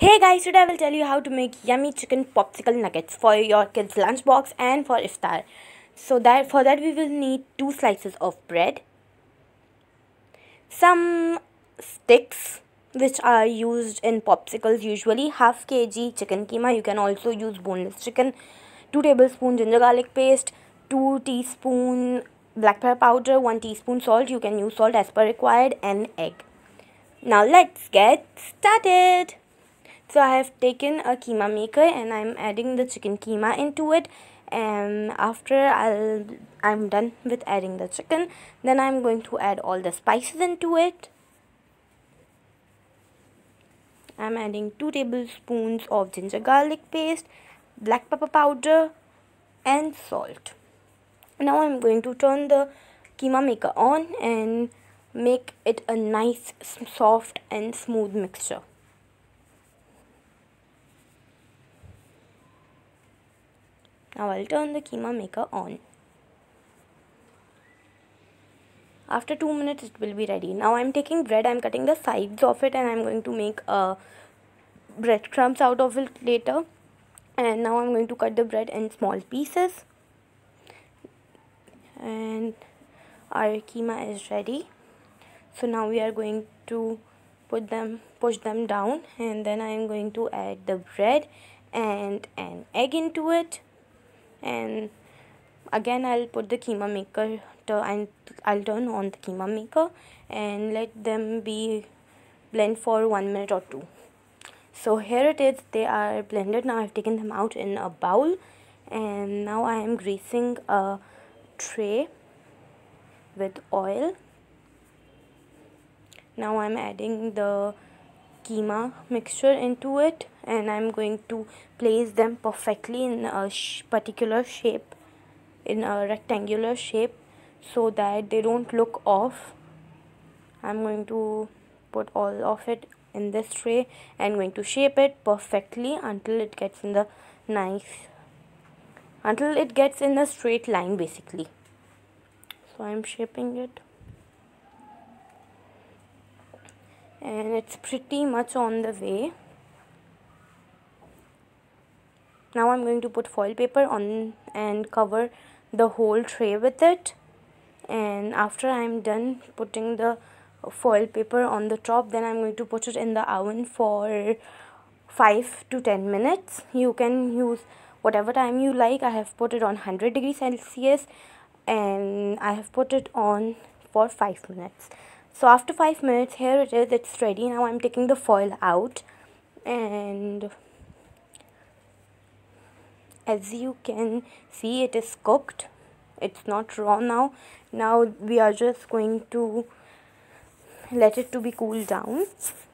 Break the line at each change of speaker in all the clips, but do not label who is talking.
Hey guys, today I will tell you how to make yummy chicken popsicle nuggets for your kids lunchbox and for iftar. So that for that we will need two slices of bread, some sticks which are used in popsicles usually half kg chicken keema. You can also use boneless chicken, two tablespoons ginger garlic paste, two teaspoon black pepper powder, one teaspoon salt. You can use salt as per required and egg. Now let's get started. So I have taken a keema maker and I'm adding the chicken keema into it and after I'll, I'm done with adding the chicken then I'm going to add all the spices into it. I'm adding 2 tablespoons of ginger garlic paste, black pepper powder and salt. Now I'm going to turn the keema maker on and make it a nice soft and smooth mixture. Now I'll turn the keema maker on. After 2 minutes it will be ready. Now I'm taking bread, I'm cutting the sides of it and I'm going to make uh, breadcrumbs out of it later. And now I'm going to cut the bread in small pieces. And our keema is ready. So now we are going to put them push them down and then I am going to add the bread and an egg into it and again I'll put the keema maker and I'll turn on the keema maker and let them be blend for one minute or two so here it is they are blended now I've taken them out in a bowl and now I am greasing a tray with oil now I'm adding the Kima mixture into it and I'm going to place them perfectly in a sh particular shape in a rectangular shape so that they don't look off I'm going to put all of it in this tray and going to shape it perfectly until it gets in the nice until it gets in a straight line basically so I'm shaping it and it's pretty much on the way now I'm going to put foil paper on and cover the whole tray with it and after I'm done putting the foil paper on the top then I'm going to put it in the oven for 5 to 10 minutes you can use whatever time you like I have put it on 100 degrees Celsius and I have put it on for 5 minutes so after 5 minutes here it is it's ready now I'm taking the foil out and as you can see it is cooked it's not raw now now we are just going to let it to be cooled down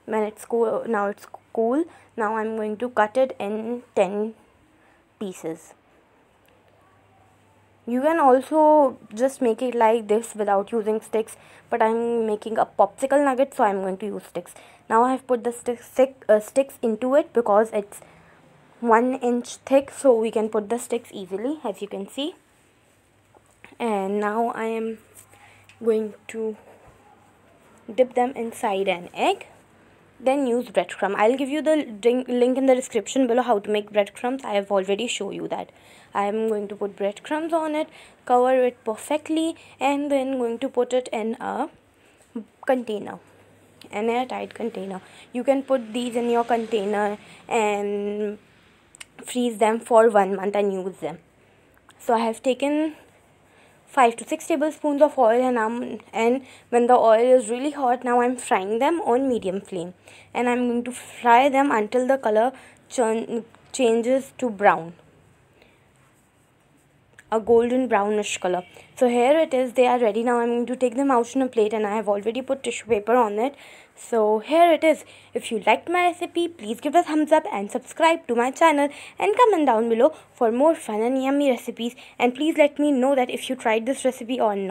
when it's cool now it's cool now I'm going to cut it in 10 pieces you can also just make it like this without using sticks but i'm making a popsicle nugget so i'm going to use sticks now i have put the stick, stick uh, sticks into it because it's one inch thick so we can put the sticks easily as you can see and now i am going to dip them inside an egg then use breadcrumb i'll give you the link in the description below how to make breadcrumbs i have already show you that i am going to put breadcrumbs on it cover it perfectly and then going to put it in a container an airtight container you can put these in your container and freeze them for one month and use them so i have taken 5 to 6 tablespoons of oil and I'm, and when the oil is really hot now I'm frying them on medium flame and I'm going to fry them until the color ch changes to brown a golden brownish color so here it is they are ready now i'm going to take them out in a plate and i have already put tissue paper on it so here it is if you liked my recipe please give a thumbs up and subscribe to my channel and comment down below for more fun and yummy recipes and please let me know that if you tried this recipe or not